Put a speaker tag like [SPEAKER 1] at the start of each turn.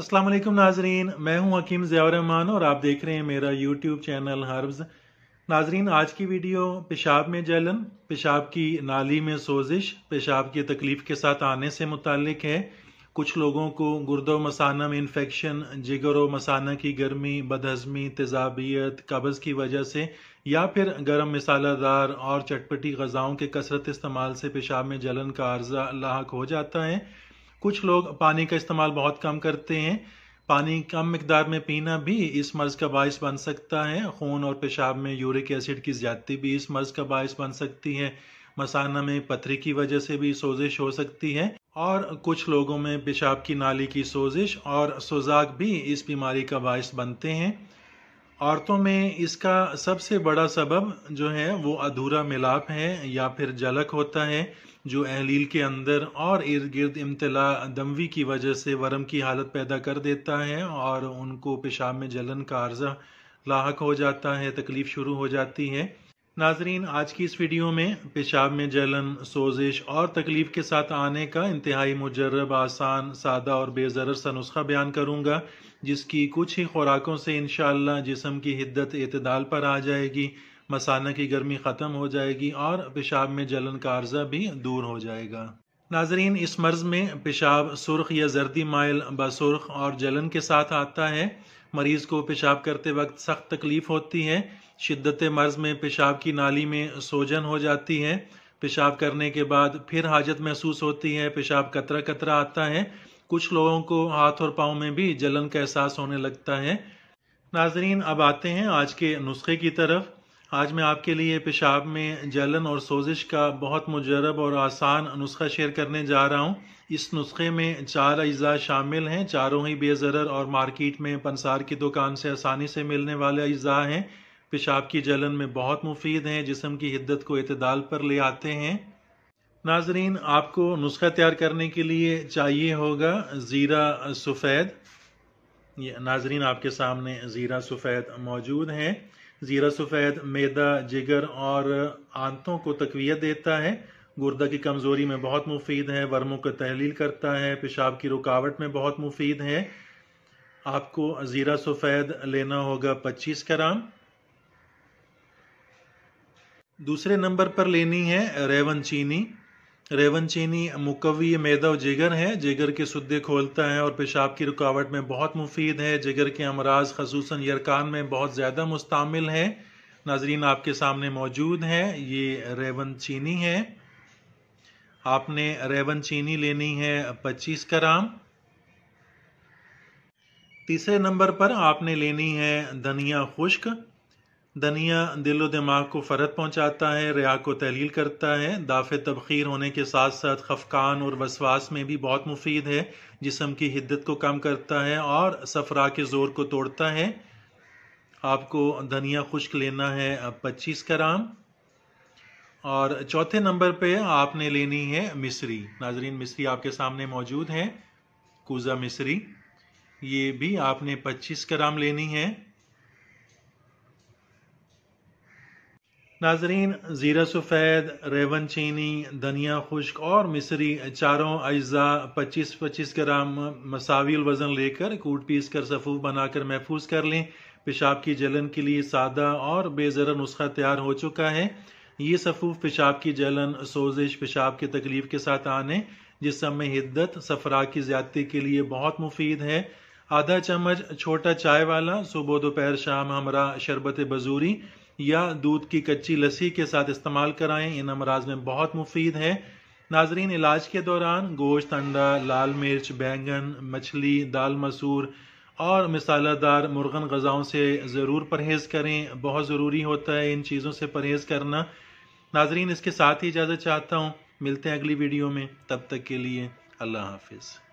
[SPEAKER 1] अस्सलाम वालेकुम नाजरीन मैं हूं हकीम रहमान और आप देख रहे हैं मेरा यूट्यूब चैनल हर्ब्स नाजरीन आज की वीडियो पेशाब में जलन पेशाब की नाली में सोजिश पेशाब की तकलीफ़ के साथ आने से मुतक है कुछ लोगों को गुर्दो मसाना में इन्फेक्शन जिगर व मसाना की गर्मी बदहजमी तेजाबियत कब्ज़ की वजह से या फिर गर्म मिसालादार और चटपटी गज़ाओं के कसरत इस्तेमाल से पेशाब में जलन का अर्जा लाक हो जाता है कुछ लोग पानी का इस्तेमाल बहुत कम करते हैं पानी कम मकदार में पीना भी इस मर्ज़ का बायस बन सकता है खून और पेशाब में यूरिक एसिड की ज़्यादती भी इस मर्ज़ का बायस बन सकती है मसाना में पथरी की वजह से भी सोजिश हो सकती है और कुछ लोगों में पेशाब की नाली की सोजिश और सोजाक भी इस बीमारी का बायस बनते हैं औरतों में इसका सबसे बड़ा सबब जो है वो अधूरा मिलाप है या फिर जलक होता है जो अहलील के अंदर और इर्द गिर्द इम्तला दमवी की वजह से वरम की हालत पैदा कर देता है और उनको पेशाब में जलन का अर्जा लाक हो जाता है तकलीफ़ शुरू हो जाती है नाजरीन आज की इस वीडियो में पेशाब में जलन सोजिश और तकलीफ के साथ आने का इंतहाई मुजरब आसान सादा और बेजर सा नुस्खा बयान करूंगा जिसकी कुछ ही खुराकों से इन जिसम की हिद्दत अतदाल पर आ जाएगी मसाना की गर्मी ख़त्म हो जाएगी और पेशाब में जलन का अर्जा भी दूर हो जाएगा नाजरीन इस मर्ज़ में पेशाब सुर्ख या जर्दी माइल बसुर्ख और जलन के साथ आता है मरीज़ को पेशाब करते वक्त सख्त तकलीफ़ होती है शिद्दत मर्ज़ में पेशाब की नाली में सोजन हो जाती है पेशाब करने के बाद फिर हाजत महसूस होती है पेशाब कतरा कतरा आता है कुछ लोगों को हाथ और पाँव में भी जलन का एहसास होने लगता है नाजरीन अब आते हैं आज के नुस्खे की तरफ आज मैं आपके लिए पेशाब में जलन और सोजिश का बहुत मुजरब और आसान नुस्खा शेयर करने जा रहा हूँ इस नुस्खे में चार अज्जा शामिल हैं चारों ही बेज़र और मार्केट में पंसार की दुकान से आसानी से मिलने वाले अज्जा हैं पेशाब की जलन में बहुत मुफीद हैं जिसम की हिद्दत को इतदाल पर ले आते हैं नाजरीन आपको नुस्खा तैयार करने के लिए चाहिए होगा ज़ीरा सफ़ेद ये नाजरीन आपके सामने ज़ीरा सफ़ेद मौजूद हैं ज़ीरा सफ़ेद मैदा जिगर और आंतों को तकवीत देता है गुर्दा की कमज़ोरी में बहुत मुफीद है वर्मों का तहलील करता है पेशाब की रुकावट में बहुत मुफीद है आपको ज़ीरा सफ़ेद लेना होगा 25 ग्राम दूसरे नंबर पर लेनी है रेवन चीनी रेवन चीनी मुकवी मेदव जिगर है जिगर के सुद्दे खोलता है और पेशाब की रुकावट में बहुत मुफीद है जिगर के अमराज खसूस यरकान में बहुत ज़्यादा मुस्तमिल है नाजरीन आपके सामने मौजूद है ये रेवन चीनी है आपने रेवन चीनी लेनी है पच्चीस ग्राम तीसरे नंबर पर आपने लेनी है धनिया खुश्क दनिया दिलो दिमाग को फ़रत पहुंचाता है रिया को तहलील करता है दाफ़ तबखीर होने के साथ साथ खफकान और वसवास में भी बहुत मुफीद है जिसम की हिद्दत को कम करता है और सफरा के ज़ोर को तोड़ता है आपको धनिया खुश्क लेना है पच्चीस ग्राम और चौथे नंबर पे आपने लेनी है मिसरी नाजरीन मिसरी आपके सामने मौजूद है कूज़ा मिसरी ये भी आपने 25 ग्राम लेनी है नाजरीन ज़ीरा सफेद रेवन चीनी धनिया खुश्क और मिसरी चारों अज्जा पच्चीस पच्चीस ग्राम मसाविल वज़न लेकर कूट पीस कर बना बनाकर महफूज कर लें पेशाब की जलन के लिए सादा और बेज़र नुस्खा तैयार हो चुका है ये सफ़ूफ पेशाब की जलन सोजिश पेशाब की तकलीफ़ के साथ आने जिस समय हिद्दत सफरा की ज्यादती के लिए बहुत मुफीद है आधा चम्मच छोटा चाय वाला सुबह दोपहर शाम हमरा शरबत बजूरी या दूध की कच्ची लस्सी के साथ इस्तेमाल कराएं इन अमराज में बहुत मुफीद है नाजरीन इलाज के दौरान गोश्त अंडा लाल मिर्च बैंगन मछली दाल मसूर और मिसालादार मुर्गन गज़ाओं से ज़रूर परहेज़ करें बहुत ज़रूरी होता है इन चीज़ों से परहेज़ करना नाजरीन इसके साथ ही इजाज़त चाहता हूँ मिलते हैं अगली वीडियो में तब तक के लिए अल्लाह हाफिज़